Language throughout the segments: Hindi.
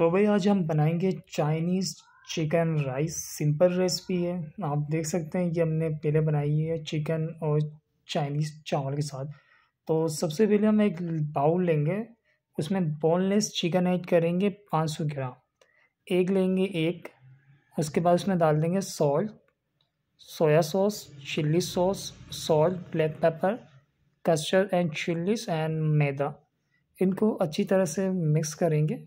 तो भाई आज हम बनाएंगे Chinese chicken rice simple recipe है आप देख सकते हैं कि हमने पहले बनाई है चिकन और चाइनीज़ चावल के साथ तो सबसे पहले हम एक बाउल लेंगे उसमें बोनलेस चिकन ऐड करेंगे पाँच सौ ग्राम एक लेंगे एक उसके बाद उसमें डाल देंगे salt soya sauce chilli sauce salt black pepper custard and chillies and मैदा इनको अच्छी तरह से मिक्स करेंगे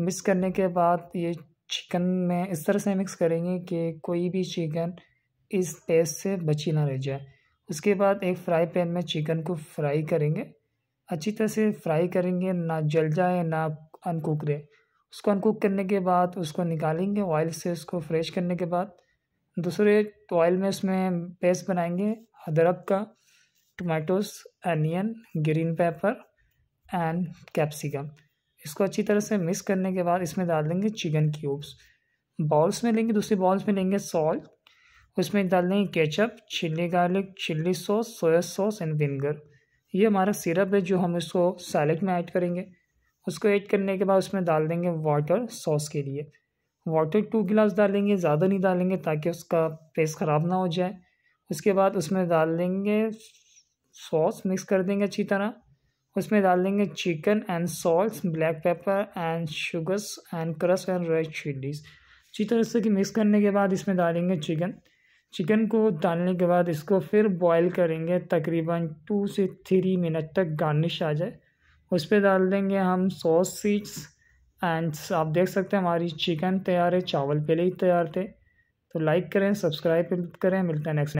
मिक्स करने के बाद ये चिकन में इस तरह से मिक्स करेंगे कि कोई भी चिकन इस पेस्ट से बची ना रह जाए उसके बाद एक फ्राई पैन में चिकन को फ्राई करेंगे अच्छी तरह से फ्राई करेंगे ना जल जाए ना अनकुक रहे उसको अनकुक करने के बाद उसको निकालेंगे ऑयल से उसको फ्रेश करने के बाद दूसरे ऑयल में उसमें पेस्ट बनाएंगे अदरक का tomatoes onion green pepper and capsicum इसको अच्छी तरह से मिक्स करने के बाद इसमें डाल देंगे चिकन क्यूब्स बॉल्स में लेंगे दूसरी बॉल्स में लेंगे सॉल्ट उसमें डाल देंगे ketchup chilli garlic chilli sauce soya sauce and vinegar ये हमारा सिरप है जो हम इसको सैलड में ऐड करेंगे उसको ऐड करने के बाद उसमें डाल देंगे वाटर सॉस के लिए वाटर टू गिलास डालेंगे ज़्यादा नहीं डालेंगे ताकि उसका पेस्ट ख़राब ना हो जाए उसके बाद उसमें डाल देंगे सॉस मिक्स कर देंगे अच्छी तरह उसमें डाल देंगे chicken and salt black pepper and sugars and क्रस एंड रेड चिल्लीज अच्छी तरह से कि मिक्स करने के बाद इसमें डालेंगे चिकन चिकन को डालने के बाद इसको फिर बॉईल करेंगे तकरीबन टू से थ्री मिनट तक गार्निश आ जाए उस पर डाल देंगे हम सॉस सीड्स एंड आप देख सकते हैं हमारी चिकन तैयार है चावल पहले ही तैयार थे तो लाइक करें सब्सक्राइब करें मिलते हैं नेक्स्ट